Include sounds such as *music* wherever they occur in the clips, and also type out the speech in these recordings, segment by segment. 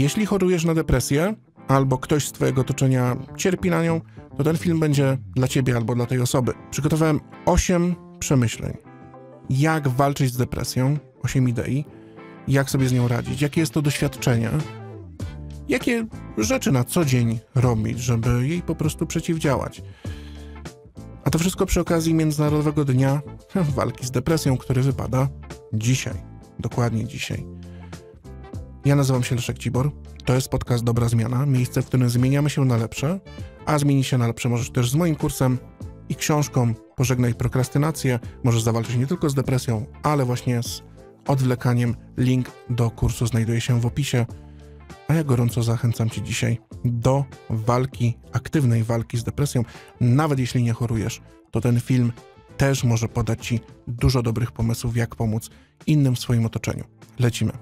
Jeśli chorujesz na depresję, albo ktoś z Twojego otoczenia cierpi na nią, to ten film będzie dla Ciebie albo dla tej osoby. Przygotowałem 8 przemyśleń. Jak walczyć z depresją, 8 idei, jak sobie z nią radzić, jakie jest to doświadczenie, jakie rzeczy na co dzień robić, żeby jej po prostu przeciwdziałać. A to wszystko przy okazji Międzynarodowego Dnia *laughs* Walki z Depresją, który wypada dzisiaj, dokładnie dzisiaj. Ja nazywam się Leszek Cibor. To jest podcast Dobra Zmiana, miejsce, w którym zmieniamy się na lepsze, a zmienić się na lepsze możesz też z moim kursem i książką Pożegnaj prokrastynację. Możesz zawalczyć nie tylko z depresją, ale właśnie z odwlekaniem. Link do kursu znajduje się w opisie. A ja gorąco zachęcam Cię dzisiaj do walki, aktywnej walki z depresją. Nawet jeśli nie chorujesz, to ten film też może podać Ci dużo dobrych pomysłów, jak pomóc innym w swoim otoczeniu. Lecimy.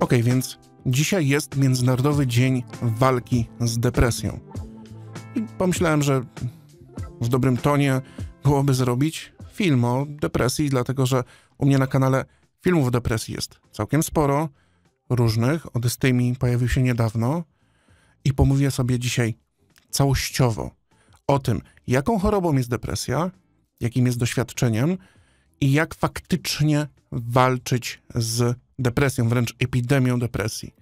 Ok, więc dzisiaj jest Międzynarodowy Dzień Walki z Depresją. I pomyślałem, że w dobrym tonie byłoby zrobić film o depresji, dlatego że u mnie na kanale filmów o depresji jest całkiem sporo, różnych. Od tymi pojawił się niedawno i pomówię sobie dzisiaj całościowo o tym, jaką chorobą jest depresja, jakim jest doświadczeniem i jak faktycznie walczyć z depresją, wręcz epidemią depresji.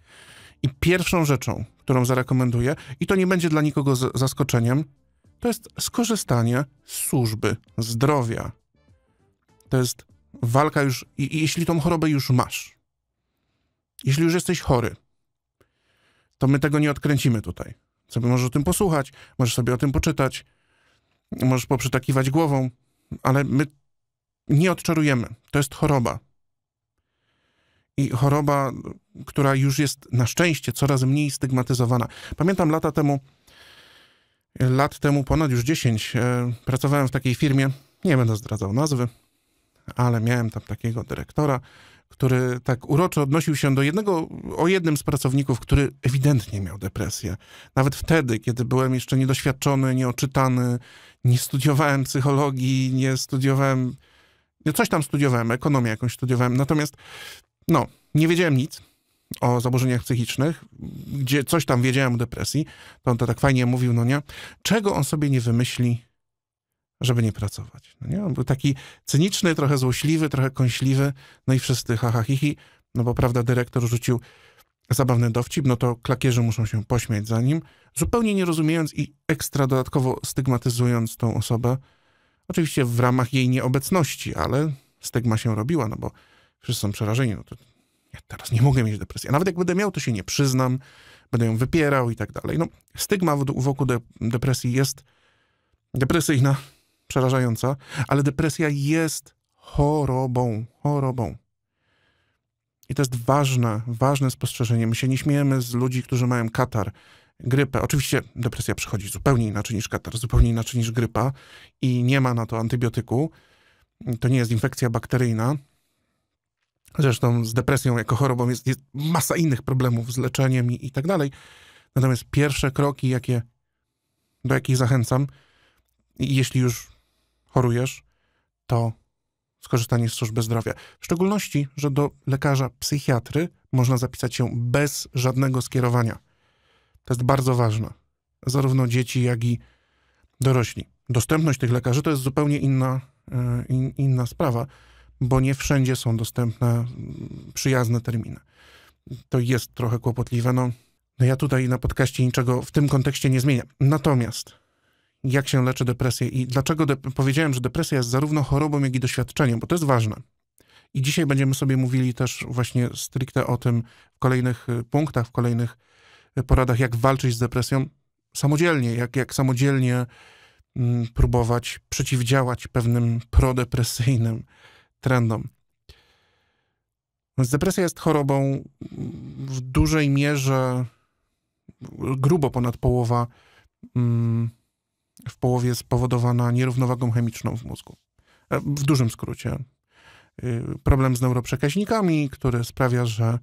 I pierwszą rzeczą, którą zarekomenduję, i to nie będzie dla nikogo zaskoczeniem, to jest skorzystanie z służby zdrowia. To jest walka już, i, i jeśli tą chorobę już masz, jeśli już jesteś chory, to my tego nie odkręcimy tutaj. Sobie możesz o tym posłuchać, możesz sobie o tym poczytać, możesz poprzytakiwać głową, ale my nie odczarujemy. To jest choroba. I choroba, która już jest na szczęście coraz mniej stygmatyzowana. Pamiętam lata temu, lat temu, ponad już 10, e, pracowałem w takiej firmie, nie będę zdradzał nazwy, ale miałem tam takiego dyrektora, który tak uroczo odnosił się do jednego, o jednym z pracowników, który ewidentnie miał depresję. Nawet wtedy, kiedy byłem jeszcze niedoświadczony, nieoczytany, nie studiowałem psychologii, nie studiowałem ja coś tam studiowałem, ekonomię jakąś studiowałem, natomiast no, nie wiedziałem nic o zaburzeniach psychicznych, gdzie coś tam wiedziałem o depresji, to on to tak fajnie mówił, no nie, czego on sobie nie wymyśli, żeby nie pracować. No nie? On był taki cyniczny, trochę złośliwy, trochę kąśliwy, no i wszyscy haha hihi, no bo prawda, dyrektor rzucił zabawny dowcip, no to klakierzy muszą się pośmiać za nim, zupełnie nie rozumiejąc i ekstra dodatkowo stygmatyzując tą osobę, Oczywiście w ramach jej nieobecności, ale stygma się robiła, no bo wszyscy są przerażeni. No to ja teraz nie mogę mieć depresji. A nawet jak będę miał, to się nie przyznam, będę ją wypierał i tak dalej. No, stygma wokół de depresji jest depresyjna, przerażająca, ale depresja jest chorobą, chorobą. I to jest ważne, ważne spostrzeżenie. My się nie śmiejemy z ludzi, którzy mają katar grypę. Oczywiście depresja przychodzi zupełnie inaczej niż katar, zupełnie inaczej niż grypa i nie ma na to antybiotyku. To nie jest infekcja bakteryjna. Zresztą z depresją jako chorobą jest, jest masa innych problemów z leczeniem i, i tak dalej. Natomiast pierwsze kroki, jakie, do jakich zachęcam, jeśli już chorujesz, to skorzystanie z służby zdrowia. W szczególności, że do lekarza psychiatry można zapisać się bez żadnego skierowania. To jest bardzo ważne. Zarówno dzieci, jak i dorośli. Dostępność tych lekarzy to jest zupełnie inna, e, in, inna sprawa, bo nie wszędzie są dostępne przyjazne terminy. To jest trochę kłopotliwe. No, no ja tutaj na podcaście niczego w tym kontekście nie zmieniam. Natomiast jak się leczy depresję i dlaczego de powiedziałem, że depresja jest zarówno chorobą, jak i doświadczeniem, bo to jest ważne. I dzisiaj będziemy sobie mówili też właśnie stricte o tym w kolejnych y, punktach, w kolejnych poradach, jak walczyć z depresją samodzielnie, jak, jak samodzielnie mm, próbować przeciwdziałać pewnym prodepresyjnym trendom. Więc depresja jest chorobą mm, w dużej mierze, grubo ponad połowa, mm, w połowie spowodowana nierównowagą chemiczną w mózgu. E, w dużym skrócie. Y, problem z neuroprzekaźnikami, który sprawia, że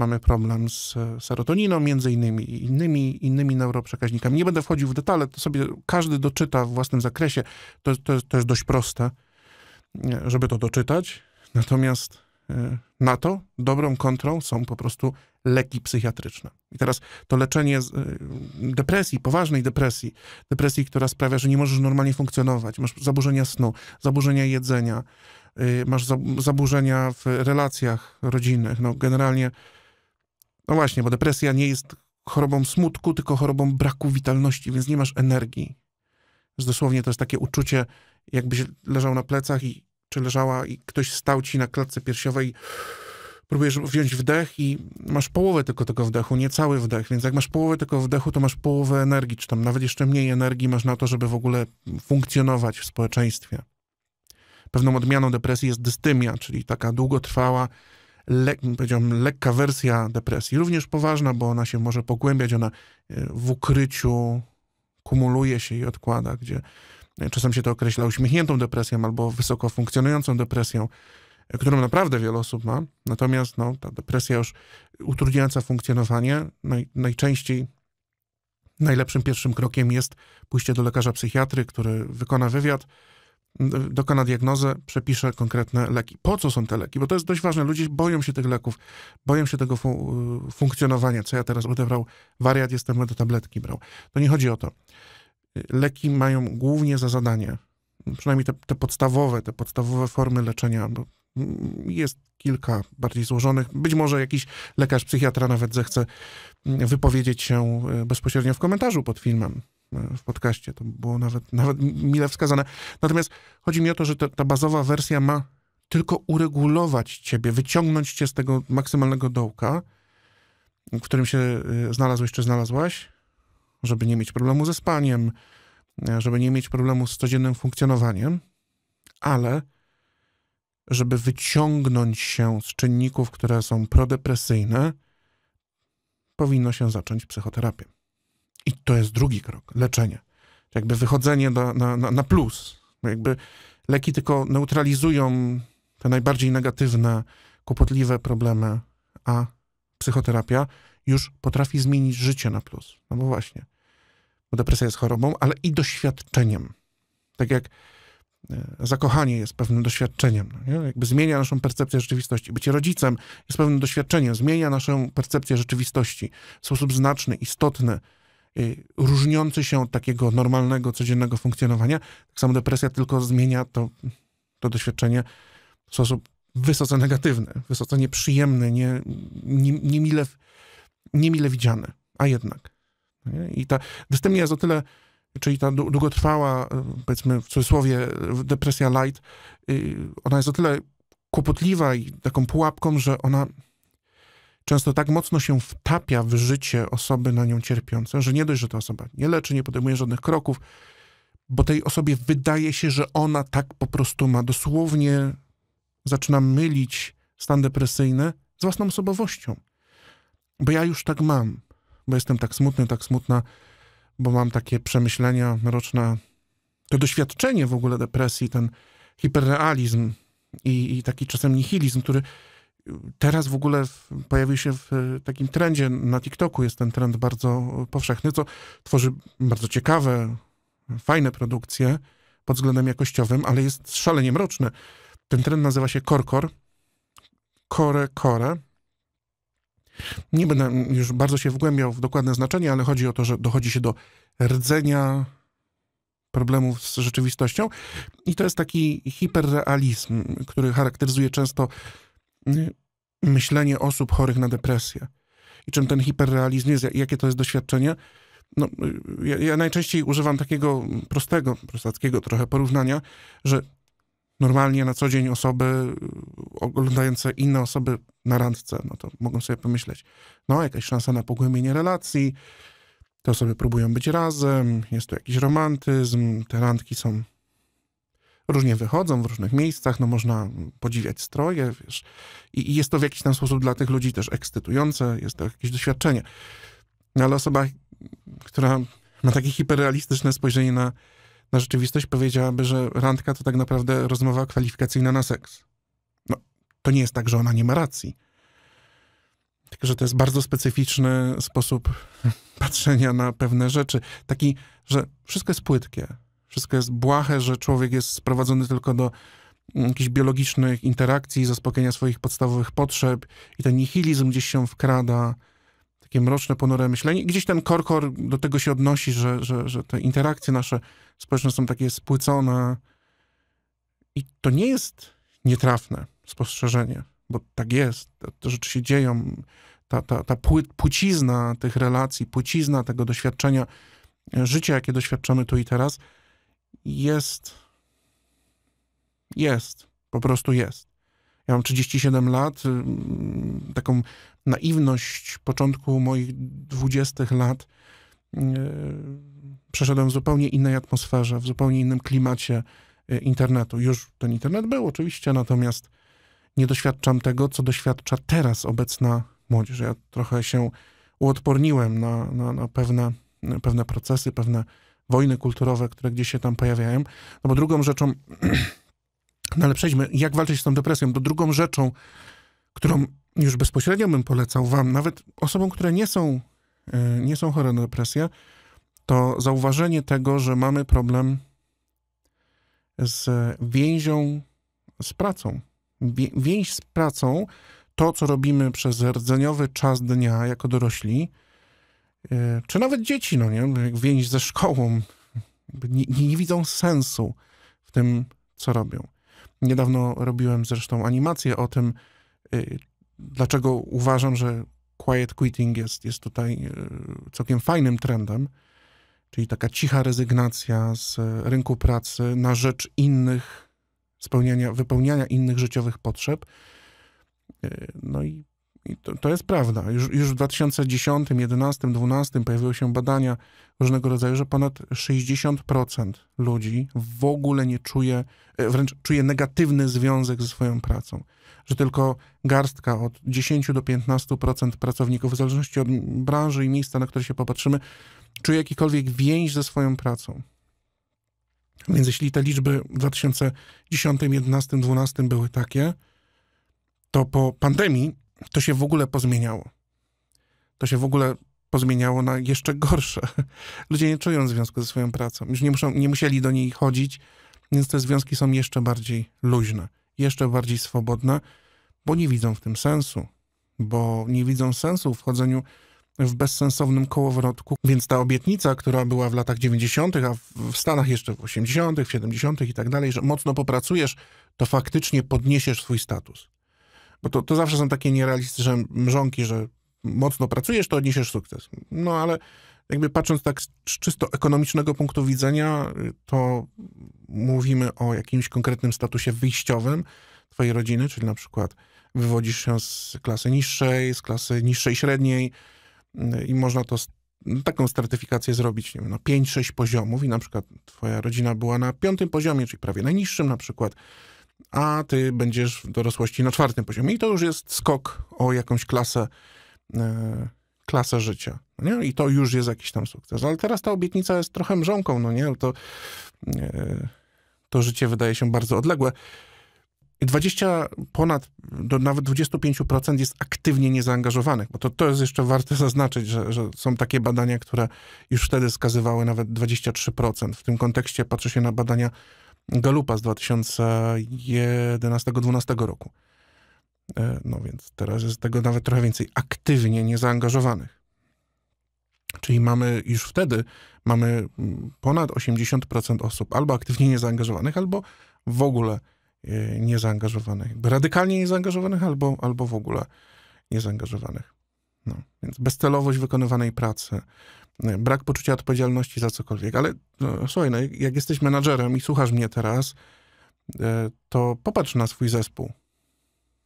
mamy problem z serotoniną, między innymi i innymi, innymi neuroprzekaźnikami. Nie będę wchodził w detale, to sobie każdy doczyta w własnym zakresie. To, to, to jest dość proste, żeby to doczytać. Natomiast y, na to dobrą kontrą są po prostu leki psychiatryczne. I teraz to leczenie y, depresji, poważnej depresji, depresji, która sprawia, że nie możesz normalnie funkcjonować, masz zaburzenia snu, zaburzenia jedzenia, y, masz zaburzenia w relacjach rodzinnych, no generalnie no właśnie, bo depresja nie jest chorobą smutku, tylko chorobą braku witalności, więc nie masz energii. Więc dosłownie to jest takie uczucie, jakbyś leżał na plecach i, czy leżała i ktoś stał ci na klatce piersiowej próbujesz wziąć wdech i masz połowę tylko tego wdechu, nie cały wdech, więc jak masz połowę tego wdechu, to masz połowę energii, czy tam nawet jeszcze mniej energii masz na to, żeby w ogóle funkcjonować w społeczeństwie. Pewną odmianą depresji jest dystymia, czyli taka długotrwała, le, powiedziałbym, lekka wersja depresji, również poważna, bo ona się może pogłębiać, ona e, w ukryciu kumuluje się i odkłada, gdzie e, czasem się to określa uśmiechniętą depresją albo wysoko funkcjonującą depresją, e, którą naprawdę wiele osób ma. Natomiast no, ta depresja już utrudniająca funkcjonowanie, naj, najczęściej najlepszym pierwszym krokiem jest pójście do lekarza psychiatry, który wykona wywiad, dokona diagnozę przepisze konkretne leki. Po co są te leki? Bo to jest dość ważne. Ludzie boją się tych leków, boją się tego y, funkcjonowania. Co ja teraz odebrał? brał? Wariat jestem, będę tabletki brał. To nie chodzi o to. Leki mają głównie za zadanie, przynajmniej te, te podstawowe, te podstawowe formy leczenia, bo jest kilka bardziej złożonych. Być może jakiś lekarz, psychiatra nawet zechce mm, wypowiedzieć się y, bezpośrednio w komentarzu pod filmem. E, w podcaście. To było nawet, nawet mile wskazane. Natomiast chodzi mi o to, że ta, ta bazowa wersja ma tylko uregulować ciebie, wyciągnąć cię z tego maksymalnego dołka, w którym się e, znalazłeś czy znalazłaś, żeby nie mieć problemu ze spaniem, e, żeby nie mieć problemu z codziennym funkcjonowaniem, ale żeby wyciągnąć się z czynników, które są prodepresyjne, powinno się zacząć psychoterapię. I to jest drugi krok, leczenie. Jakby wychodzenie na, na, na plus. No jakby leki tylko neutralizują te najbardziej negatywne, kłopotliwe problemy, a psychoterapia już potrafi zmienić życie na plus. No bo właśnie, bo depresja jest chorobą, ale i doświadczeniem. Tak jak e, zakochanie jest pewnym doświadczeniem. No nie Jakby zmienia naszą percepcję rzeczywistości. Bycie rodzicem jest pewnym doświadczeniem, zmienia naszą percepcję rzeczywistości w sposób znaczny, istotny. Y, różniący się od takiego normalnego, codziennego funkcjonowania. Tak samo depresja tylko zmienia to, to doświadczenie w sposób wysoce negatywny, wysoce nieprzyjemny, nie, nie, niemile, niemile widziany, a jednak. I ta dystemia jest o tyle, czyli ta długotrwała, y, powiedzmy w cudzysłowie, y, depresja light, ona jest o tyle kłopotliwa i taką pułapką, że ona często tak mocno się wtapia w życie osoby na nią cierpiące, że nie dość, że ta osoba nie leczy, nie podejmuje żadnych kroków, bo tej osobie wydaje się, że ona tak po prostu ma. Dosłownie zaczyna mylić stan depresyjny z własną osobowością. Bo ja już tak mam, bo jestem tak smutny, tak smutna, bo mam takie przemyślenia roczne, To doświadczenie w ogóle depresji, ten hiperrealizm i, i taki czasem nihilizm, który Teraz w ogóle pojawił się w e, takim trendzie na TikToku, jest ten trend bardzo powszechny, co tworzy bardzo ciekawe, fajne produkcje pod względem jakościowym, ale jest szalenie mroczne. Ten trend nazywa się Korkor, Kore Kore. Nie będę już bardzo się wgłębiał w dokładne znaczenie, ale chodzi o to, że dochodzi się do rdzenia problemów z rzeczywistością i to jest taki hiperrealizm, który charakteryzuje często myślenie osób chorych na depresję. I czym ten hiperrealizm jest, jakie to jest doświadczenie? No, ja, ja najczęściej używam takiego prostego, prostackiego trochę porównania, że normalnie na co dzień osoby y, oglądające inne osoby na randce, no to mogą sobie pomyśleć, no jakaś szansa na pogłębienie relacji, te osoby próbują być razem, jest tu jakiś romantyzm, te randki są różnie wychodzą w różnych miejscach, no można podziwiać stroje, wiesz. I, i jest to w jakiś tam sposób dla tych ludzi też ekscytujące, jest to jakieś doświadczenie. No ale osoba, która ma takie hiperrealistyczne spojrzenie na, na rzeczywistość, powiedziałaby, że randka to tak naprawdę rozmowa kwalifikacyjna na seks. No, to nie jest tak, że ona nie ma racji. Tylko, że to jest bardzo specyficzny sposób *laughs* patrzenia na pewne rzeczy. Taki, że wszystko jest płytkie wszystko jest błahe, że człowiek jest sprowadzony tylko do mm, jakichś biologicznych interakcji, zaspokojenia swoich podstawowych potrzeb i ten nihilizm gdzieś się wkrada, takie mroczne, ponure myślenie. Gdzieś ten korkor do tego się odnosi, że, że, że te interakcje nasze społeczne są takie spłycone i to nie jest nietrafne spostrzeżenie, bo tak jest, te, rzeczy się dzieją, ta, ta, ta pły, płcizna tych relacji, płcizna tego doświadczenia, e, życia, jakie doświadczamy tu i teraz – jest. Jest. Po prostu jest. Ja mam 37 lat. Y, mm, taką naiwność początku moich 20 lat y, przeszedłem w zupełnie innej atmosferze, w zupełnie innym klimacie y, internetu. Już ten internet był oczywiście, natomiast nie doświadczam tego, co doświadcza teraz obecna młodzież. Ja trochę się uodporniłem na, na, na pewne, na pewne procesy, pewne wojny kulturowe, które gdzieś się tam pojawiają. No bo drugą rzeczą, *clears throat* no ale przejdźmy, jak walczyć z tą depresją, to drugą rzeczą, którą już bezpośrednio bym polecał wam, nawet osobom, które nie są, e, nie są chore na depresję, to zauważenie tego, że mamy problem z więzią z pracą. Więź z pracą, to co robimy przez rdzeniowy czas dnia jako dorośli, E, czy nawet dzieci, no nie, więź ze szkołą, nie, nie widzą sensu w tym, co robią. Niedawno robiłem zresztą animację o tym, e, dlaczego uważam, że quiet quitting jest, jest tutaj e, całkiem fajnym trendem, czyli taka cicha rezygnacja z rynku pracy na rzecz innych, spełniania, wypełniania innych życiowych potrzeb. No i i to, to jest prawda. Już, już w 2010, 2011, 2012 pojawiły się badania różnego rodzaju, że ponad 60% ludzi w ogóle nie czuje, e, wręcz czuje negatywny związek ze swoją pracą. Że tylko garstka od 10 do 15% pracowników, w zależności od branży i miejsca, na które się popatrzymy, czuje jakikolwiek więź ze swoją pracą. Więc jeśli te liczby w 2010, 2011, 2012 były takie, to po pandemii to się w ogóle pozmieniało. To się w ogóle pozmieniało na jeszcze gorsze. *laughs* Ludzie nie czują związku ze swoją pracą. Już nie, muszą, nie musieli do niej chodzić, więc te związki są jeszcze bardziej luźne, jeszcze bardziej swobodne, bo nie widzą w tym sensu, bo nie widzą sensu w chodzeniu w bezsensownym kołowrotku. Więc ta obietnica, która była w latach 90., a w Stanach jeszcze w 80., w 70. i tak dalej, że mocno popracujesz, to faktycznie podniesiesz swój status. Bo to, to zawsze są takie nierealistyczne mrzonki, że mocno pracujesz, to odniesiesz sukces. No ale jakby patrząc tak z czysto ekonomicznego punktu widzenia, to mówimy o jakimś konkretnym statusie wyjściowym twojej rodziny, czyli na przykład wywodzisz się z klasy niższej, z klasy niższej średniej mm, i można to taką stratyfikację zrobić, nie wiem, na no, 5-6 poziomów i na przykład twoja rodzina była na piątym poziomie, czyli prawie najniższym na przykład, a ty będziesz w dorosłości na czwartym poziomie. I to już jest skok o jakąś klasę, e, klasę życia. No nie? I to już jest jakiś tam sukces. No ale teraz ta obietnica jest trochę mrzonką, no nie? To, e, to życie wydaje się bardzo odległe. 20 ponad, do nawet 25% jest aktywnie niezaangażowanych, bo to, to jest jeszcze warte *laughs* zaznaczyć, że, że są takie badania, które już wtedy wskazywały nawet 23%. W tym kontekście patrzy się na badania Galupa z 2011-2012 roku. E, no więc teraz jest tego nawet trochę więcej aktywnie niezaangażowanych. Czyli mamy już wtedy mamy mm, ponad 80% osób albo aktywnie niezaangażowanych, albo w ogóle e, niezaangażowanych. radykalnie niezaangażowanych, albo, albo w ogóle niezaangażowanych. No, więc bezcelowość wykonywanej pracy, brak poczucia odpowiedzialności za cokolwiek. Ale no, słuchaj, no, jak jesteś menadżerem i słuchasz mnie teraz, e, to popatrz na swój zespół.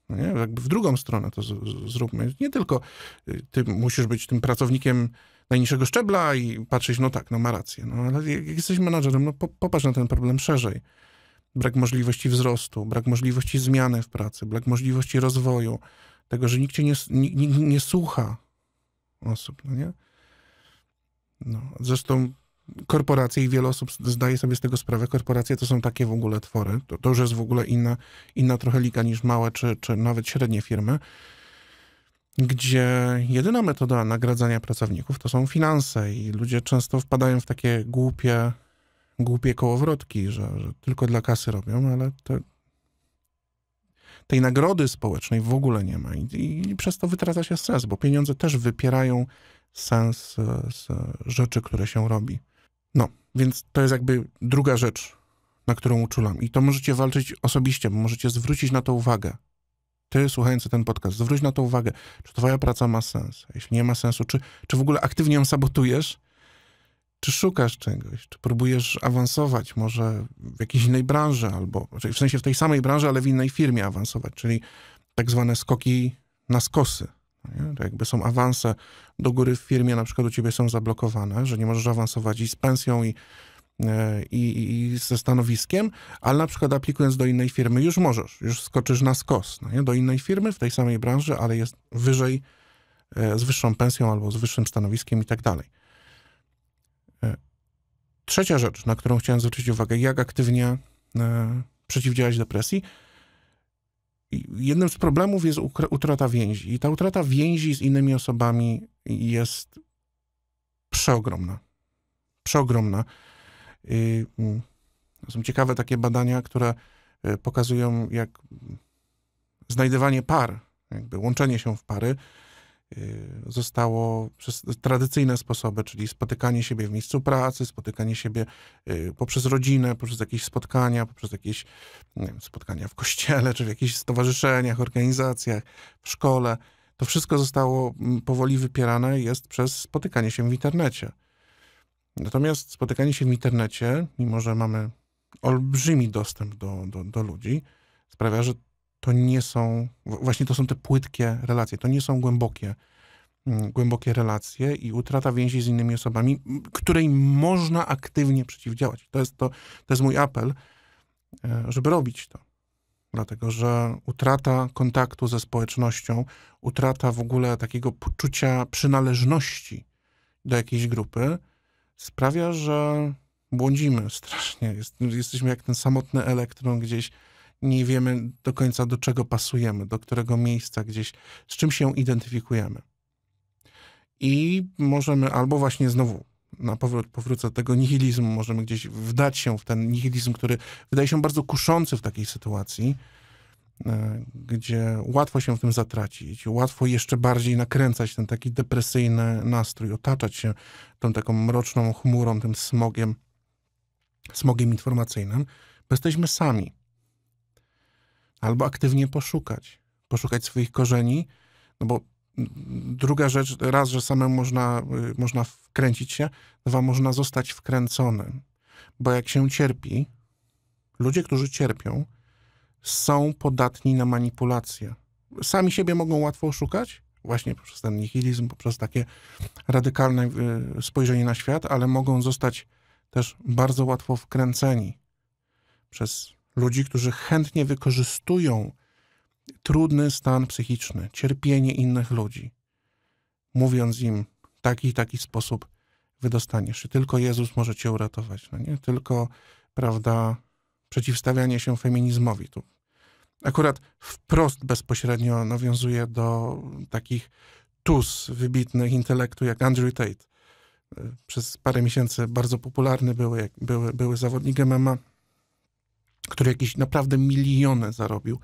No nie? Jakby w drugą stronę to z, z, zróbmy. Nie tylko y, ty musisz być tym pracownikiem najniższego szczebla i patrzeć, no tak, no ma rację. No, ale jak jesteś menadżerem, no po, popatrz na ten problem szerzej. Brak możliwości wzrostu, brak możliwości zmiany w pracy, brak możliwości rozwoju, tego, że nikt cię nie, nikt, nikt nie słucha osób, no nie? No, zresztą korporacje i wiele osób zdaje sobie z tego sprawę, korporacje to są takie w ogóle twory. To, to już jest w ogóle inna, inna trochę liga niż małe czy, czy nawet średnie firmy, gdzie jedyna metoda nagradzania pracowników to są finanse i ludzie często wpadają w takie głupie, głupie kołowrotki, że, że tylko dla kasy robią, ale tej nagrody społecznej w ogóle nie ma I, i przez to wytraca się sens, bo pieniądze też wypierają sens z e, rzeczy, które się robi. No, więc to jest jakby druga rzecz, na którą uczulam. I to możecie walczyć osobiście, bo możecie zwrócić na to uwagę. Ty, słuchający ten podcast, zwróć na to uwagę, czy twoja praca ma sens. Jeśli nie ma sensu, czy, czy w ogóle aktywnie ją sabotujesz, czy szukasz czegoś, czy próbujesz awansować może w jakiejś innej branży, albo znaczy w sensie w tej samej branży, ale w innej firmie awansować, czyli tak zwane skoki na skosy. Nie? To jakby są awanse do góry w firmie, na przykład u ciebie są zablokowane, że nie możesz awansować i z pensją, i, e, i, i ze stanowiskiem, ale na przykład aplikując do innej firmy już możesz, już skoczysz na skos no nie? do innej firmy w tej samej branży, ale jest wyżej, e, z wyższą pensją albo z wyższym stanowiskiem i tak dalej. E, trzecia rzecz, na którą chciałem zwrócić uwagę, jak aktywnie przeciwdziałać depresji – jednym z problemów jest utrata więzi. I ta utrata więzi z innymi osobami jest przeogromna. Przeogromna. Mm, są ciekawe takie badania, które y, pokazują, jak mm, znajdywanie par, jakby łączenie się w pary, Y, zostało przez tradycyjne sposoby, czyli spotykanie siebie w miejscu pracy, spotykanie siebie y, poprzez rodzinę, poprzez jakieś spotkania, poprzez jakieś wiem, spotkania w kościele, czy w jakichś stowarzyszeniach, organizacjach, w szkole. To wszystko zostało mm, powoli wypierane jest przez spotykanie się w internecie. Natomiast spotykanie się w internecie, mimo że mamy olbrzymi dostęp do, do, do ludzi, sprawia, że to nie są, właśnie to są te płytkie relacje, to nie są głębokie, mm, głębokie relacje i utrata więzi z innymi osobami, której można aktywnie przeciwdziałać. To jest, to, to jest mój apel, e, żeby robić to. Dlatego, że utrata kontaktu ze społecznością, utrata w ogóle takiego poczucia przynależności do jakiejś grupy sprawia, że błądzimy strasznie. Jest, jesteśmy jak ten samotny elektron gdzieś nie wiemy do końca, do czego pasujemy, do którego miejsca gdzieś, z czym się identyfikujemy. I możemy albo właśnie znowu na powrót, powrócę do tego nihilizmu, możemy gdzieś wdać się w ten nihilizm, który wydaje się bardzo kuszący w takiej sytuacji, e, gdzie łatwo się w tym zatracić, łatwo jeszcze bardziej nakręcać ten taki depresyjny nastrój, otaczać się tą taką mroczną chmurą, tym smogiem, smogiem informacyjnym, bo jesteśmy sami albo aktywnie poszukać, poszukać swoich korzeni, no bo druga rzecz, raz, że samemu można, y, można wkręcić się, dwa, można zostać wkręconym, bo jak się cierpi, ludzie, którzy cierpią, są podatni na manipulacje. Sami siebie mogą łatwo oszukać, właśnie poprzez ten nihilizm, poprzez takie radykalne y, spojrzenie na świat, ale mogą zostać też bardzo łatwo wkręceni przez ludzi, którzy chętnie wykorzystują trudny stan psychiczny, cierpienie innych ludzi, mówiąc im taki i taki sposób wydostaniesz się. Tylko Jezus może cię uratować. No nie? Tylko, prawda, przeciwstawianie się feminizmowi. Tu akurat wprost bezpośrednio nawiązuje do takich tus wybitnych intelektu jak Andrew Tate. Przez parę miesięcy bardzo popularny były, były, były zawodnik MMA który jakieś naprawdę miliony zarobił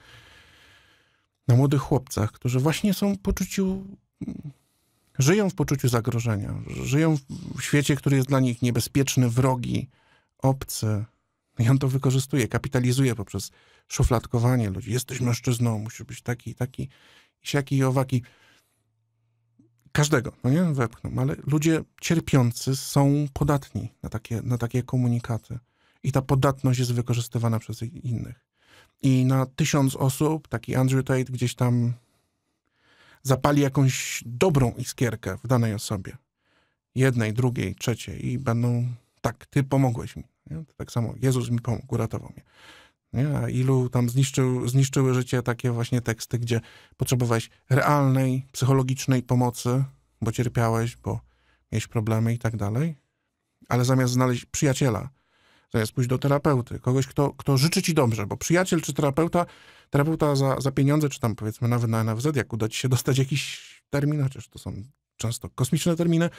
na młodych chłopcach, którzy właśnie są w poczuciu, żyją w poczuciu zagrożenia, żyją w świecie, który jest dla nich niebezpieczny, wrogi, obcy. I on to wykorzystuje, kapitalizuje poprzez szufladkowanie ludzi. Jesteś mężczyzną, musisz być taki, taki, siaki i owaki. Każdego, no nie? Wepchną. Ale ludzie cierpiący są podatni na takie, na takie komunikaty i ta podatność jest wykorzystywana przez innych. I na tysiąc osób taki Andrew Tate gdzieś tam zapali jakąś dobrą iskierkę w danej osobie. Jednej, drugiej, trzeciej i będą, tak, ty pomogłeś mi. Nie? Tak samo Jezus mi pomógł, uratował mnie. Nie? A ilu tam zniszczył, zniszczyły życie takie właśnie teksty, gdzie potrzebowałeś realnej, psychologicznej pomocy, bo cierpiałeś, bo miałeś problemy i tak dalej. Ale zamiast znaleźć przyjaciela, zamiast pójść do terapeuty, kogoś, kto, kto życzy ci dobrze, bo przyjaciel czy terapeuta, terapeuta za, za pieniądze, czy tam powiedzmy nawet na NFZ, jak uda ci się dostać jakiś termin, chociaż to są często kosmiczne terminy,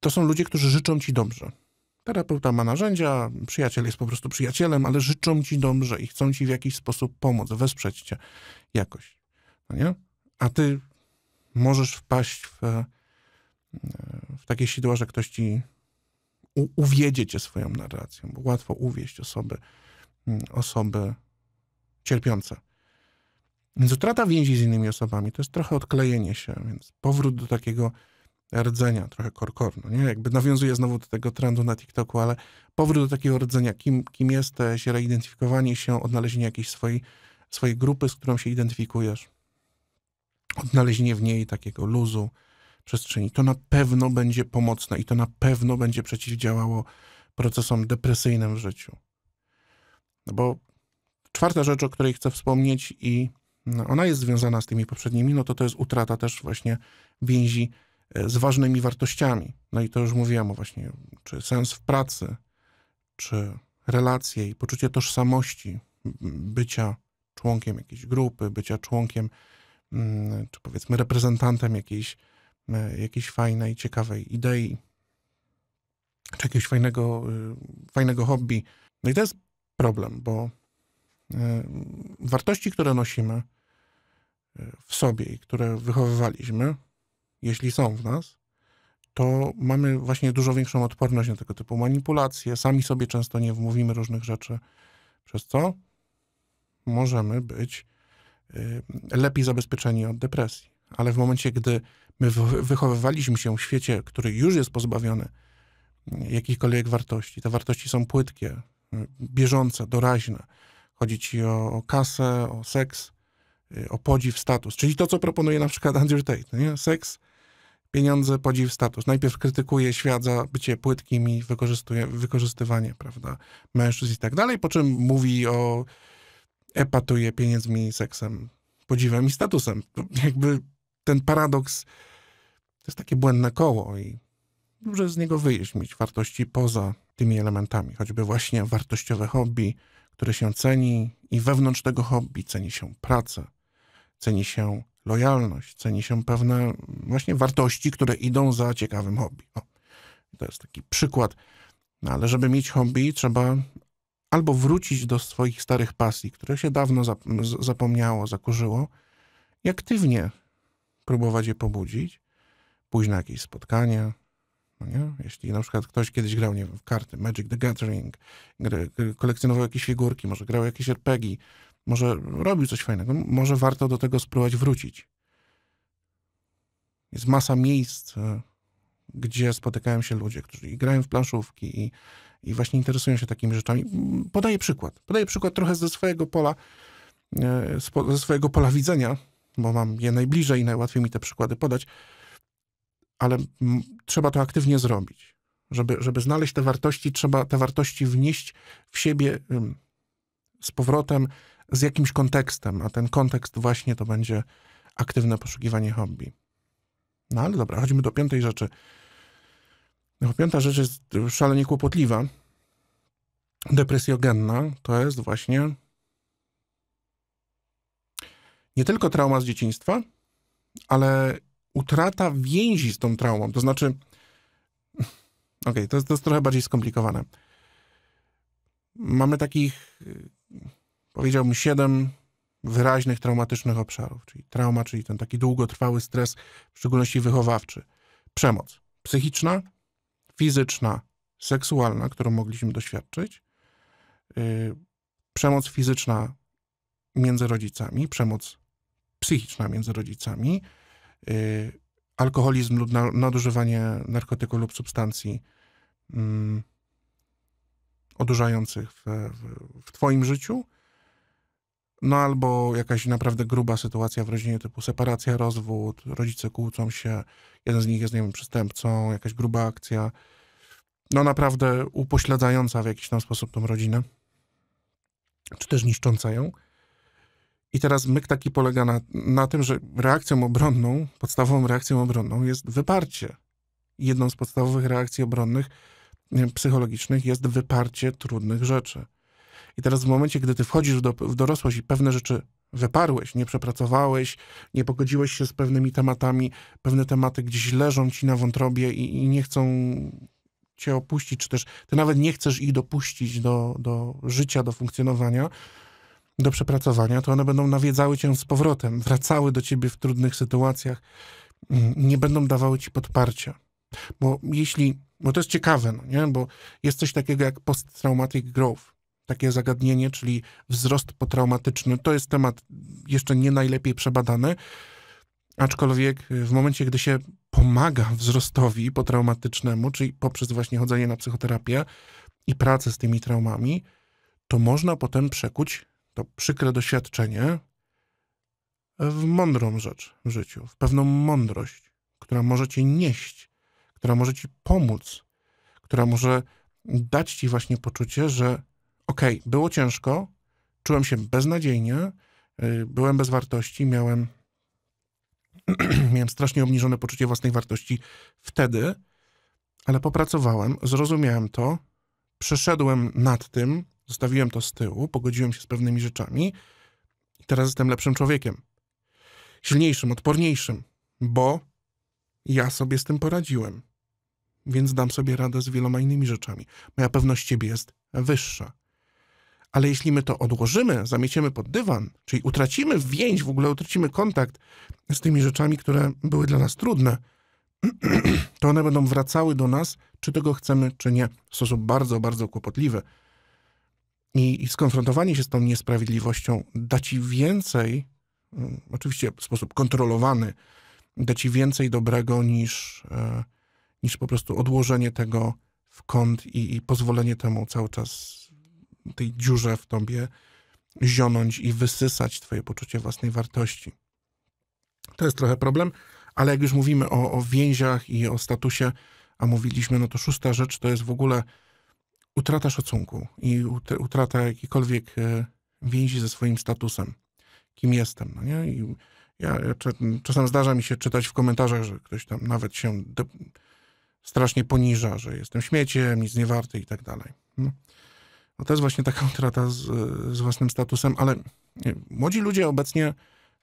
to są ludzie, którzy życzą ci dobrze. Terapeuta ma narzędzia, przyjaciel jest po prostu przyjacielem, ale życzą ci dobrze i chcą ci w jakiś sposób pomóc, wesprzeć cię jakoś. No nie? A ty możesz wpaść w, e, w takie sidła, że ktoś ci u, uwiedzie cię swoją narracją, bo łatwo uwieść osoby, mm, osoby cierpiące. Więc utrata więzi z innymi osobami to jest trochę odklejenie się, więc powrót do takiego rdzenia, trochę korkorno, nie? Jakby nawiązuje znowu do tego trendu na TikToku, ale powrót do takiego rdzenia, kim, kim jesteś, reidentyfikowanie się, odnalezienie jakiejś swojej, swojej grupy, z którą się identyfikujesz, odnalezienie w niej takiego luzu, przestrzeni. To na pewno będzie pomocne i to na pewno będzie przeciwdziałało procesom depresyjnym w życiu. No bo czwarta rzecz, o której chcę wspomnieć i no, ona jest związana z tymi poprzednimi, no to to jest utrata też właśnie więzi e, z ważnymi wartościami. No i to już mówiłem właśnie, czy sens w pracy, czy relacje i poczucie tożsamości, bycia członkiem jakiejś grupy, bycia członkiem, mm, czy powiedzmy reprezentantem jakiejś E, jakiejś fajnej, ciekawej idei, czy jakiegoś fajnego, e, fajnego hobby. No i to jest problem, bo e, wartości, które nosimy w sobie i które wychowywaliśmy, jeśli są w nas, to mamy właśnie dużo większą odporność na tego typu manipulacje. Sami sobie często nie wmówimy różnych rzeczy, przez co możemy być lepiej zabezpieczeni od depresji. Ale w momencie, gdy My wychowywaliśmy się w świecie, który już jest pozbawiony mm, jakichkolwiek wartości. Te wartości są płytkie, y, bieżące, doraźne. Chodzi ci o, kasę, o seks, y, o podziw, status. Czyli to, co proponuje na przykład Andrew Tate. Nie? Seks, pieniądze, podziw, status. Najpierw krytykuje świat za bycie płytkim i wykorzystuje, wykorzystywanie prawda, mężczyzn i tak dalej, po czym mówi o epatuje pieniędzmi, seksem, podziwem i statusem. Jakby ten paradoks to jest takie błędne koło i dobrze z niego mieć wartości poza tymi elementami, choćby właśnie wartościowe hobby, które się ceni i wewnątrz tego hobby ceni się pracę, ceni się lojalność, ceni się pewne właśnie wartości, które idą za ciekawym hobby. O, to jest taki przykład. No, ale żeby mieć hobby, trzeba albo wrócić do swoich starych pasji, które się dawno zap zapomniało, zakurzyło, i aktywnie próbować je pobudzić, pójść na jakieś spotkania. No nie? Jeśli na przykład ktoś kiedyś grał, nie wiem, w karty Magic the Gathering, gry, kolekcjonował jakieś figurki, może grał jakieś RPG, może robił coś fajnego, może warto do tego spróbować wrócić. Jest masa miejsc, e, gdzie spotykają się ludzie, którzy i grają w planszówki i, i właśnie interesują się takimi rzeczami. Podaję przykład. Podaję przykład trochę ze swojego pola, e, ze swojego pola widzenia, bo mam je najbliżej i najłatwiej mi te przykłady podać, ale trzeba to aktywnie zrobić. Żeby, żeby znaleźć te wartości, trzeba te wartości wnieść w siebie z powrotem z jakimś kontekstem, a ten kontekst właśnie to będzie aktywne poszukiwanie hobby. No ale dobra, chodźmy do piątej rzeczy. No, piąta rzecz jest szalenie kłopotliwa, depresjogenna, to jest właśnie nie tylko trauma z dzieciństwa, ale utrata więzi z tą traumą. To znaczy, *laughs* okej, okay, to, to jest trochę bardziej skomplikowane. Mamy takich, powiedziałbym, siedem wyraźnych traumatycznych obszarów, czyli trauma, czyli ten taki długotrwały stres, w szczególności wychowawczy, przemoc psychiczna, fizyczna, seksualna, którą mogliśmy doświadczyć, y, przemoc fizyczna między rodzicami, przemoc psychiczna między rodzicami. Y, alkoholizm lub nadużywanie narkotyku lub substancji mm, odurzających w, w, w twoim życiu, no albo jakaś naprawdę gruba sytuacja w rodzinie typu separacja, rozwód, rodzice kłócą się, jeden z nich jest, nie wiem, przestępcą, jakaś gruba akcja, no naprawdę upośledzająca w jakiś tam sposób tą rodzinę, czy też niszcząca ją. I teraz myk taki polega na, na tym, że reakcją obronną, podstawową reakcją obronną jest wyparcie. Jedną z podstawowych reakcji obronnych psychologicznych jest wyparcie trudnych rzeczy. I teraz w momencie, gdy ty wchodzisz do, w dorosłość i pewne rzeczy wyparłeś, nie przepracowałeś, nie pogodziłeś się z pewnymi tematami, pewne tematy gdzieś leżą ci na wątrobie i, i nie chcą cię opuścić, czy też ty nawet nie chcesz ich dopuścić do, do życia, do funkcjonowania, do przepracowania, to one będą nawiedzały cię z powrotem, wracały do ciebie w trudnych sytuacjach, mm, nie będą dawały ci podparcia. Bo jeśli, bo to jest ciekawe, no nie? bo jest coś takiego jak posttraumatic growth, takie zagadnienie, czyli wzrost potraumatyczny. To jest temat jeszcze nie najlepiej przebadany, aczkolwiek w momencie, gdy się pomaga wzrostowi potraumatycznemu, czyli poprzez właśnie chodzenie na psychoterapię i pracę z tymi traumami, to można potem przekuć to przykre doświadczenie w mądrą rzecz w życiu, w pewną mądrość, która może ci nieść, która może ci pomóc, która może dać ci właśnie poczucie, że okej, okay, było ciężko, czułem się beznadziejnie, y, byłem bez wartości, miałem, *clears throat* miałem strasznie obniżone poczucie własnej wartości wtedy, ale popracowałem, zrozumiałem to, przeszedłem nad tym, Zostawiłem to z tyłu, pogodziłem się z pewnymi rzeczami i teraz jestem lepszym człowiekiem. Silniejszym, odporniejszym, bo ja sobie z tym poradziłem. Więc dam sobie radę z wieloma innymi rzeczami. Moja pewność ciebie jest wyższa. Ale jeśli my to odłożymy, zamieciemy pod dywan, czyli utracimy więź, w ogóle utracimy kontakt z tymi rzeczami, które były dla nas trudne, *clears throat* to one będą wracały do nas, czy tego chcemy, czy nie, w sposób bardzo, bardzo kłopotliwy. I, I skonfrontowanie się z tą niesprawiedliwością da ci więcej, mm, oczywiście w sposób kontrolowany, da ci więcej dobrego niż, e, niż po prostu odłożenie tego w kąt i, i pozwolenie temu cały czas tej dziurze w tobie zionąć i wysysać twoje poczucie własnej wartości. To jest trochę problem, ale jak już mówimy o, o więziach i o statusie, a mówiliśmy, no to szósta rzecz to jest w ogóle utrata szacunku i utrata jakiejkolwiek e, więzi ze swoim statusem, kim jestem. No nie? I ja, czasem zdarza mi się czytać w komentarzach, że ktoś tam nawet się strasznie poniża, że jestem śmieciem, nic nie warty i tak dalej. No. no to jest właśnie taka *laughs* utrata z, z własnym statusem, ale nie, młodzi ludzie obecnie,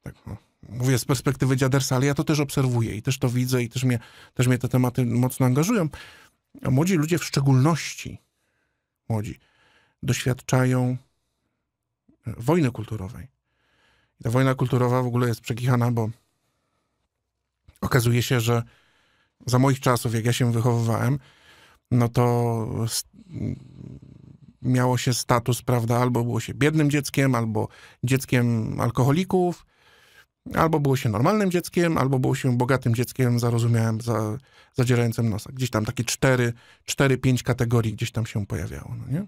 tak, no, mówię z perspektywy dziadersa, ale ja to też obserwuję i też to widzę i też mnie, też mnie te tematy mocno angażują. A młodzi ludzie w szczególności młodzi, doświadczają e, wojny kulturowej. ta wojna kulturowa w ogóle jest przekichana, bo okazuje się, że za moich czasów, jak ja się wychowywałem, no to miało się status, prawda, albo było się biednym dzieckiem, albo dzieckiem alkoholików, Albo było się normalnym dzieckiem, albo było się bogatym dzieckiem, zarozumiałem, za, zadzierającym nosa. Gdzieś tam takie 4-5 kategorii gdzieś tam się pojawiało. No nie?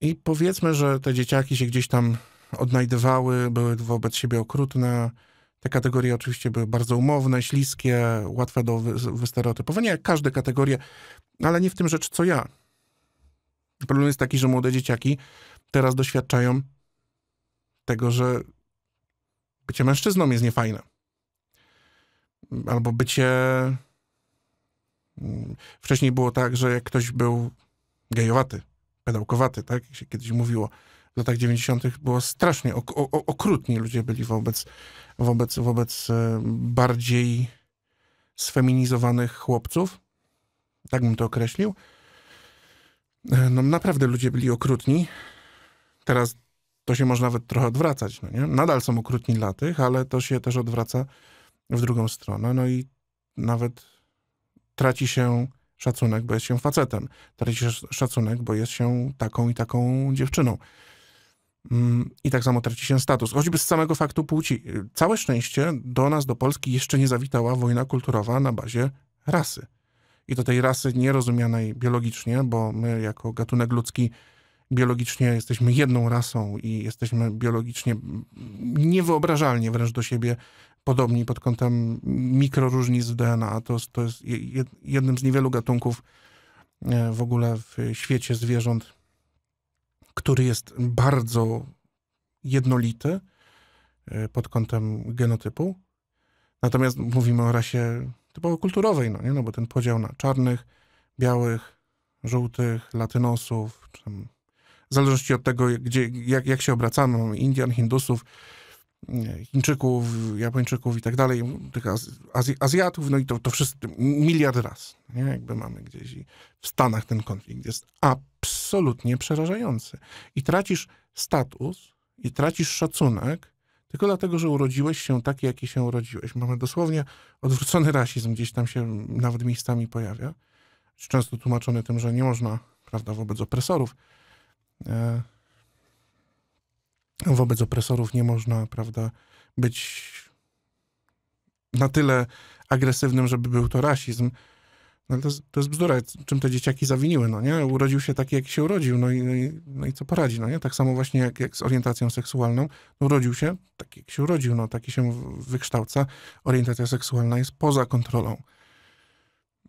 I powiedzmy, że te dzieciaki się gdzieś tam odnajdywały, były wobec siebie okrutne. Te kategorie oczywiście były bardzo umowne, śliskie, łatwe do wystereotypowania, jak każde kategorie, ale nie w tym rzecz, co ja. Problem jest taki, że młode dzieciaki teraz doświadczają tego, że bycie mężczyzną jest niefajne. Albo bycie. Mm, wcześniej było tak, że jak ktoś był gejowaty, pedałkowaty, tak jak się kiedyś mówiło, w latach 90. było strasznie ok okrutni ludzie byli wobec, wobec, wobec e, bardziej sfeminizowanych chłopców. Tak bym to określił. E, no naprawdę ludzie byli okrutni. Teraz to się może nawet trochę odwracać. No nie? Nadal są okrutni dla tych, ale to się też odwraca w drugą stronę. No i nawet traci się szacunek, bo jest się facetem. Traci się szacunek, bo jest się taką i taką dziewczyną. Mm, I tak samo traci się status, choćby z samego faktu płci. Całe szczęście do nas, do Polski jeszcze nie zawitała wojna kulturowa na bazie rasy. I do tej rasy nierozumianej biologicznie, bo my jako gatunek ludzki biologicznie jesteśmy jedną rasą i jesteśmy biologicznie niewyobrażalnie wręcz do siebie podobni pod kątem mikroróżnic w DNA. To, to jest jednym z niewielu gatunków e, w ogóle w świecie zwierząt, który jest bardzo jednolity e, pod kątem genotypu. Natomiast mówimy o rasie typowo kulturowej, no, nie? no bo ten podział na czarnych, białych, żółtych, latynosów, czy tam w zależności od tego, gdzie, jak, jak się obracano, Indian, Hindusów, Chińczyków, Japończyków i tak dalej, tych Azj Azjatów, no i to, to wszystko, miliard raz, nie? jakby mamy gdzieś. I w Stanach ten konflikt jest absolutnie przerażający. I tracisz status, i tracisz szacunek, tylko dlatego, że urodziłeś się taki, jaki się urodziłeś. Mamy dosłownie odwrócony rasizm, gdzieś tam się nawet miejscami pojawia. Często tłumaczony tym, że nie można, prawda, wobec opresorów E, wobec opresorów nie można, prawda, być na tyle agresywnym, żeby był to rasizm. No to, jest, to jest bzdura, czym te dzieciaki zawiniły, no nie? Urodził się taki, jak się urodził, no i, no i, no i co poradzi, no nie? Tak samo właśnie jak, jak z orientacją seksualną. No, urodził się, tak jak się urodził, no taki się wykształca. Orientacja seksualna jest poza kontrolą.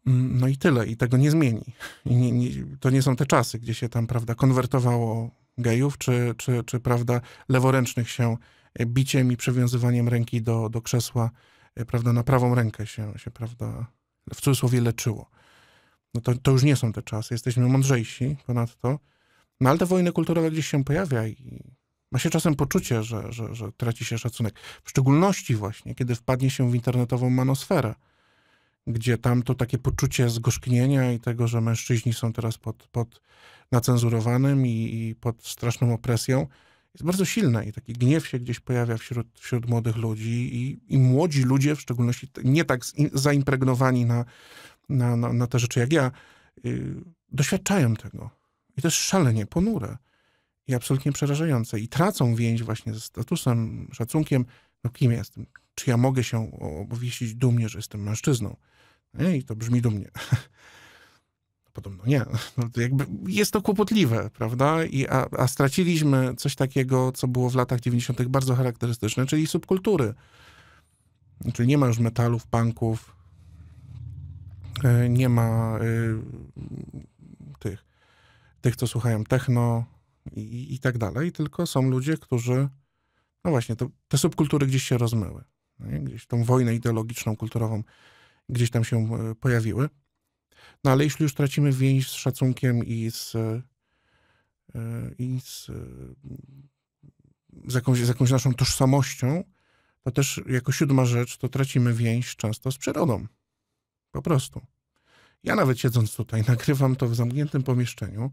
Mm, no i tyle, i tego nie zmieni. Nie, nie, to nie są te czasy, gdzie się tam, prawda, konwertowało gejów, czy, czy, czy prawda, leworęcznych się e, biciem i przywiązywaniem ręki do, do krzesła, e, prawda, na prawą rękę się, się prawda, w cudzysłowie leczyło. No to, to już nie są te czasy, jesteśmy mądrzejsi ponadto. No ale te wojny kulturowe gdzieś się pojawia i ma się czasem poczucie, że, że, że traci się szacunek. W szczególności właśnie, kiedy wpadnie się w internetową manosferę gdzie tam to takie poczucie zgorzknienia i tego, że mężczyźni są teraz pod, pod nacenzurowanym i, i pod straszną opresją, jest bardzo silne i taki gniew się gdzieś pojawia wśród, wśród młodych ludzi i, i młodzi ludzie, w szczególności nie tak zaimpregnowani na, na, na, na te rzeczy jak ja, yy, doświadczają tego. I to jest szalenie ponure i absolutnie przerażające. I tracą więź właśnie ze statusem, szacunkiem, no kim jestem, czy ja mogę się obwieścić dumnie, że jestem mężczyzną. I to brzmi dumnie. *laughs* Podobno nie. No, jakby jest to kłopotliwe, prawda? I, a, a straciliśmy coś takiego, co było w latach 90. bardzo charakterystyczne, czyli subkultury. Czyli nie ma już metalów, punków, e, nie ma e, tych, tych co słuchają techno i, i tak dalej, tylko są ludzie, którzy, no właśnie, to, te subkultury gdzieś się rozmyły. Nie? Gdzieś tą wojnę ideologiczną, kulturową gdzieś tam się e, pojawiły. No ale jeśli już tracimy więź z szacunkiem i z, e, e, i z, z, jakąś, z jakąś naszą tożsamością, to też jako siódma rzecz, to tracimy więź często z przyrodą. Po prostu. Ja nawet siedząc tutaj, *laughs* nagrywam to w zamkniętym pomieszczeniu,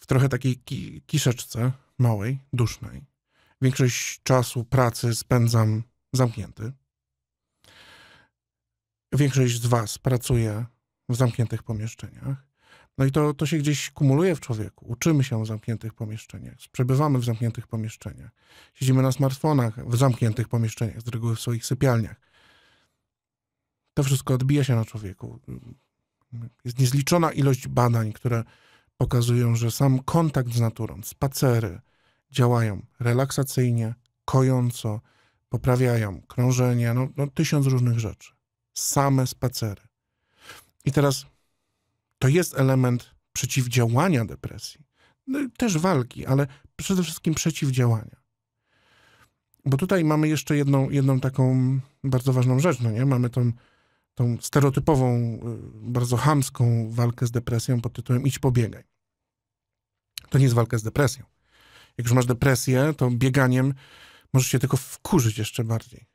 w trochę takiej ki kiszeczce małej, dusznej. Większość czasu pracy spędzam zamknięty. Większość z Was pracuje w zamkniętych pomieszczeniach. No i to, to się gdzieś kumuluje w człowieku. Uczymy się w zamkniętych pomieszczeniach, przebywamy w zamkniętych pomieszczeniach, siedzimy na smartfonach w zamkniętych pomieszczeniach, z reguły w swoich sypialniach. To wszystko odbija się na człowieku. Jest niezliczona ilość badań, które pokazują, że sam kontakt z naturą, spacery działają relaksacyjnie, kojąco, poprawiają krążenie, no, no tysiąc różnych rzeczy same spacery. I teraz to jest element przeciwdziałania depresji, no, też walki, ale przede wszystkim przeciwdziałania. Bo tutaj mamy jeszcze jedną, jedną taką bardzo ważną rzecz, no nie? Mamy tą, tą stereotypową, y, bardzo hamską walkę z depresją pod tytułem idź pobiegaj. To nie jest walka z depresją. Jak już masz depresję, to bieganiem możesz się tylko wkurzyć jeszcze bardziej.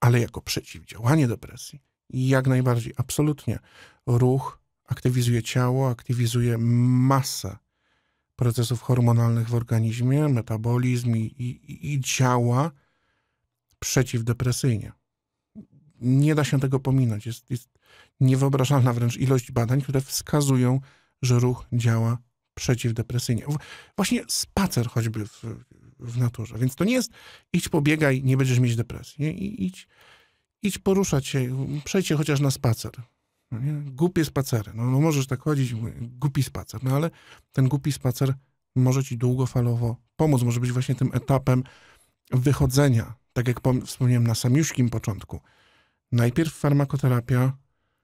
Ale jako przeciwdziałanie depresji jak najbardziej, absolutnie. Ruch aktywizuje ciało, aktywizuje masę procesów hormonalnych w organizmie, metabolizm i, i, i działa przeciwdepresyjnie. Nie da się tego pominąć. Jest, jest niewyobrażalna wręcz ilość badań, które wskazują, że ruch działa przeciwdepresyjnie. Właśnie spacer choćby w, w naturze. Więc to nie jest idź pobiegaj, nie będziesz mieć depresji. Nie? I idź idź poruszać się, przejdźcie chociaż na spacer. No nie? Głupie spacery. No, no, możesz tak chodzić, głupi spacer, no ale ten głupi spacer może ci długofalowo pomóc, może być właśnie tym etapem wychodzenia. Tak jak wspomniałem na samiuszkim początku. Najpierw farmakoterapia,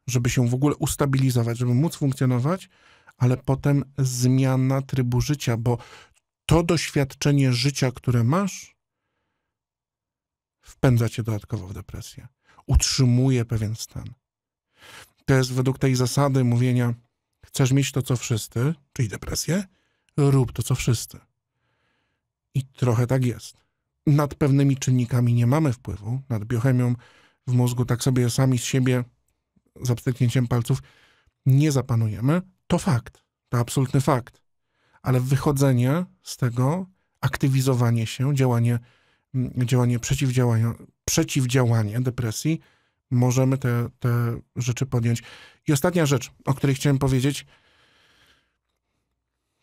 żeby się w ogóle ustabilizować, żeby móc funkcjonować, ale potem zmiana trybu życia, bo to doświadczenie życia, które masz, wpędza cię dodatkowo w depresję utrzymuje pewien stan. To jest według tej zasady mówienia, chcesz mieć to, co wszyscy, czyli depresję, rób to, co wszyscy. I trochę tak jest. Nad pewnymi czynnikami nie mamy wpływu, nad biochemią w mózgu, tak sobie sami z siebie, z abstrakcją palców, nie zapanujemy. To fakt, to absolutny fakt. Ale wychodzenie z tego, aktywizowanie się, działanie, mm, działanie przeciwdziałania, przeciwdziałanie depresji, możemy te, te rzeczy podjąć. I ostatnia rzecz, o której chciałem powiedzieć,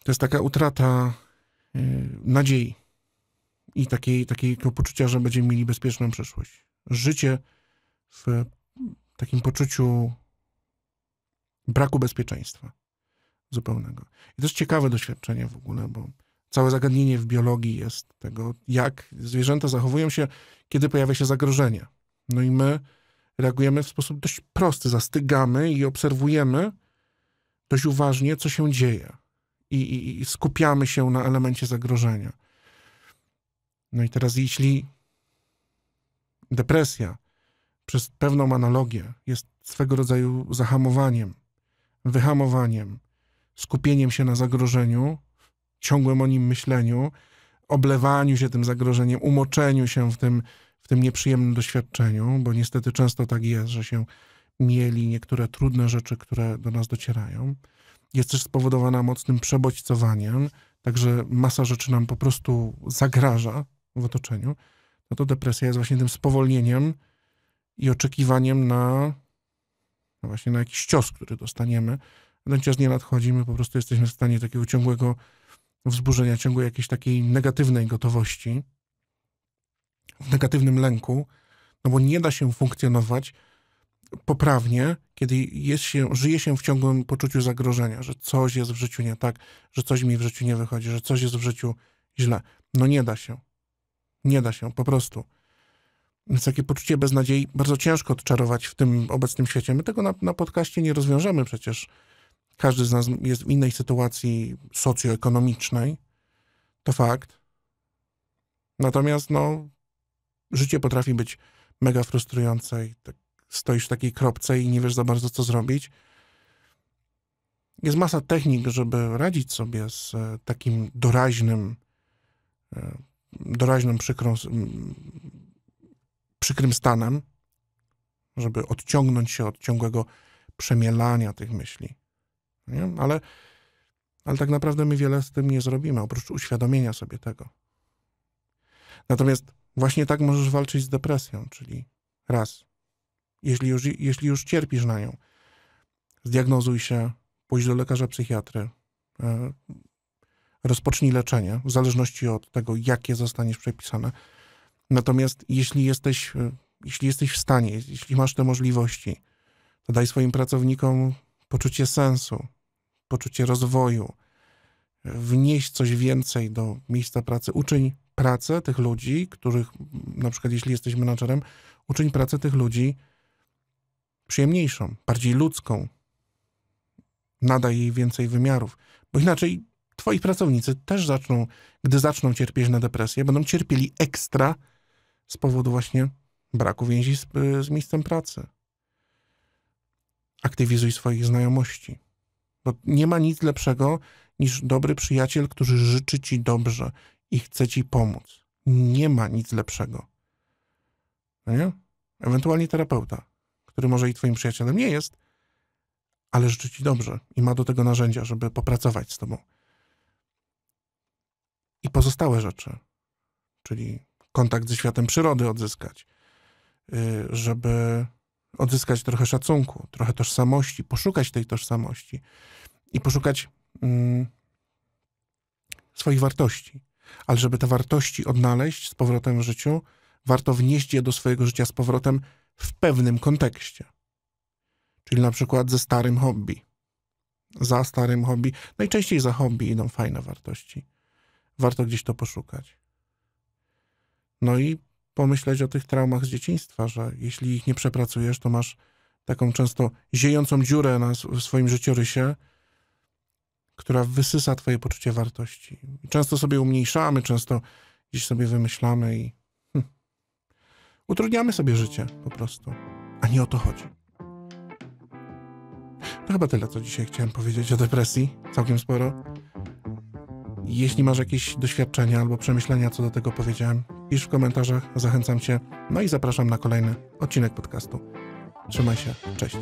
to jest taka utrata yy, nadziei i takiej, takiego poczucia, że będziemy mieli bezpieczną przyszłość. Życie w takim poczuciu braku bezpieczeństwa zupełnego. I to jest ciekawe doświadczenie w ogóle, bo Całe zagadnienie w biologii jest tego, jak zwierzęta zachowują się, kiedy pojawia się zagrożenie. No i my reagujemy w sposób dość prosty, zastygamy i obserwujemy dość uważnie, co się dzieje. I, i, i skupiamy się na elemencie zagrożenia. No i teraz, jeśli depresja przez pewną analogię jest swego rodzaju zahamowaniem, wyhamowaniem, skupieniem się na zagrożeniu, ciągłym o nim myśleniu, oblewaniu się tym zagrożeniem, umoczeniu się w tym, w tym nieprzyjemnym doświadczeniu, bo niestety często tak jest, że się mieli niektóre trudne rzeczy, które do nas docierają. Jest też spowodowana mocnym przebodźcowaniem, także masa rzeczy nam po prostu zagraża w otoczeniu. No to depresja jest właśnie tym spowolnieniem i oczekiwaniem na no właśnie na jakiś cios, który dostaniemy. Ten cios nie nadchodzi, my po prostu jesteśmy w stanie takiego ciągłego wzburzenia, ciągu jakiejś takiej negatywnej gotowości, w negatywnym lęku, no bo nie da się funkcjonować poprawnie, kiedy jest się, żyje się w ciągłym poczuciu zagrożenia, że coś jest w życiu nie tak, że coś mi w życiu nie wychodzi, że coś jest w życiu źle. No nie da się. Nie da się, po prostu. Więc takie poczucie beznadziei bardzo ciężko odczarować w tym obecnym świecie. My tego na, na podcaście nie rozwiążemy przecież każdy z nas jest w innej sytuacji socjoekonomicznej. To fakt. Natomiast no, życie potrafi być mega frustrujące i tak stoisz w takiej kropce i nie wiesz za bardzo, co zrobić. Jest masa technik, żeby radzić sobie z e, takim doraźnym, e, doraźnym przykrą, przykrym stanem, żeby odciągnąć się od ciągłego przemielania tych myśli. Nie? Ale, ale tak naprawdę my wiele z tym nie zrobimy, oprócz uświadomienia sobie tego. Natomiast właśnie tak możesz walczyć z depresją, czyli raz, jeśli już, jeśli już cierpisz na nią, zdiagnozuj się, pójdź do lekarza psychiatry, e, rozpocznij leczenie, w zależności od tego, jakie zostaniesz przepisane. Natomiast jeśli jesteś, e, jeśli jesteś w stanie, jeśli masz te możliwości, to daj swoim pracownikom poczucie sensu, poczucie rozwoju, wnieść coś więcej do miejsca pracy. Uczyń pracę tych ludzi, których, na przykład jeśli jesteś menadżerem, uczyń pracę tych ludzi przyjemniejszą, bardziej ludzką. Nadaj jej więcej wymiarów, bo inaczej twoi pracownicy też zaczną, gdy zaczną cierpieć na depresję, będą cierpieli ekstra z powodu właśnie braku więzi z, y, z miejscem pracy aktywizuj swoich znajomości. Bo nie ma nic lepszego niż dobry przyjaciel, który życzy ci dobrze i chce ci pomóc. Nie ma nic lepszego. No nie? Ewentualnie terapeuta, który może i twoim przyjacielem nie jest, ale życzy ci dobrze i ma do tego narzędzia, żeby popracować z tobą. I pozostałe rzeczy, czyli kontakt ze światem przyrody odzyskać, y, żeby odzyskać trochę szacunku, trochę tożsamości, poszukać tej tożsamości i poszukać mm, swoich wartości. Ale żeby te wartości odnaleźć z powrotem w życiu, warto wnieść je do swojego życia z powrotem w pewnym kontekście. Czyli na przykład ze starym hobby. Za starym hobby. Najczęściej za hobby idą fajne wartości. Warto gdzieś to poszukać. No i pomyśleć o tych traumach z dzieciństwa, że jeśli ich nie przepracujesz, to masz taką często ziejącą dziurę na swoim życiorysie, która wysysa twoje poczucie wartości. Często sobie umniejszamy, często gdzieś sobie wymyślamy i hm, utrudniamy sobie życie po prostu. A nie o to chodzi. To chyba tyle, co dzisiaj chciałem powiedzieć o depresji. Całkiem sporo. Jeśli masz jakieś doświadczenia albo przemyślenia co do tego powiedziałem, pisz w komentarzach, zachęcam Cię, no i zapraszam na kolejny odcinek podcastu. Trzymaj się, cześć.